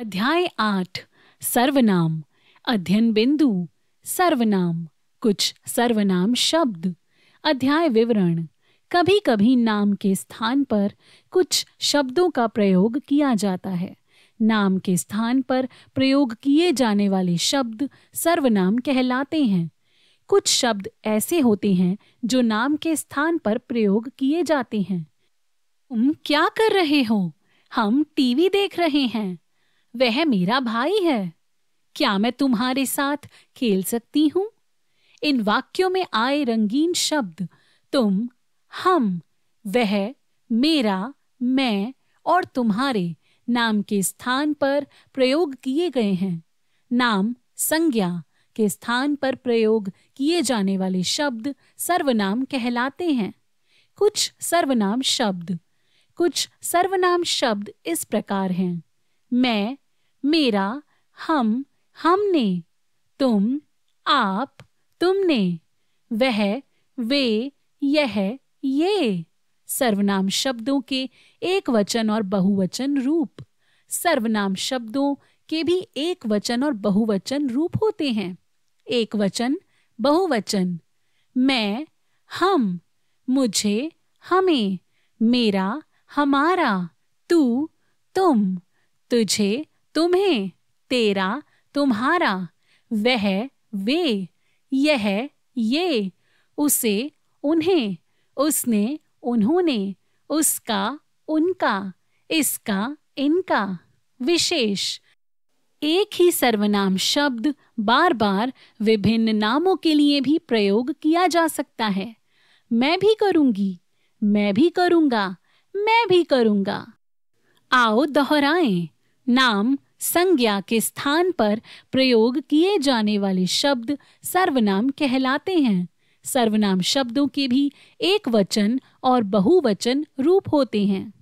अध्याय आठ सर्वनाम अध्ययन बिंदु सर्वनाम कुछ सर्वनाम शब्द अध्याय विवरण कभी कभी नाम के स्थान पर कुछ शब्दों का प्रयोग किया जाता है नाम के स्थान पर प्रयोग किए जाने वाले शब्द सर्वनाम कहलाते हैं कुछ शब्द ऐसे होते हैं जो नाम के स्थान पर प्रयोग किए जाते हैं तुम क्या कर रहे हो हम टीवी देख रहे हैं वह मेरा भाई है क्या मैं तुम्हारे साथ खेल सकती हूं इन वाक्यों में आए रंगीन शब्द तुम हम वह मेरा मैं और तुम्हारे नाम के स्थान पर प्रयोग किए गए हैं नाम संज्ञा के स्थान पर प्रयोग किए जाने वाले शब्द सर्वनाम कहलाते हैं कुछ सर्वनाम शब्द कुछ सर्वनाम शब्द इस प्रकार हैं मैं मेरा हम हमने तुम आप तुमने वह वे यह ये सर्वनाम शब्दों के एक वचन और बहुवचन रूप सर्वनाम शब्दों के भी एक वचन और बहुवचन रूप होते हैं एक वचन बहुवचन मैं हम मुझे हमें मेरा हमारा तू तुम तुझे तुम्हें तेरा तुम्हारा वह वे यह ये उसे उन्हें उसने उन्होंने उसका उनका इसका इनका विशेष एक ही सर्वनाम शब्द बार बार विभिन्न नामों के लिए भी प्रयोग किया जा सकता है मैं भी करूंगी मैं भी करूंगा मैं भी करूंगा आओ दोहराएं नाम संज्ञा के स्थान पर प्रयोग किए जाने वाले शब्द सर्वनाम कहलाते हैं सर्वनाम शब्दों के भी एक वचन और बहुवचन रूप होते हैं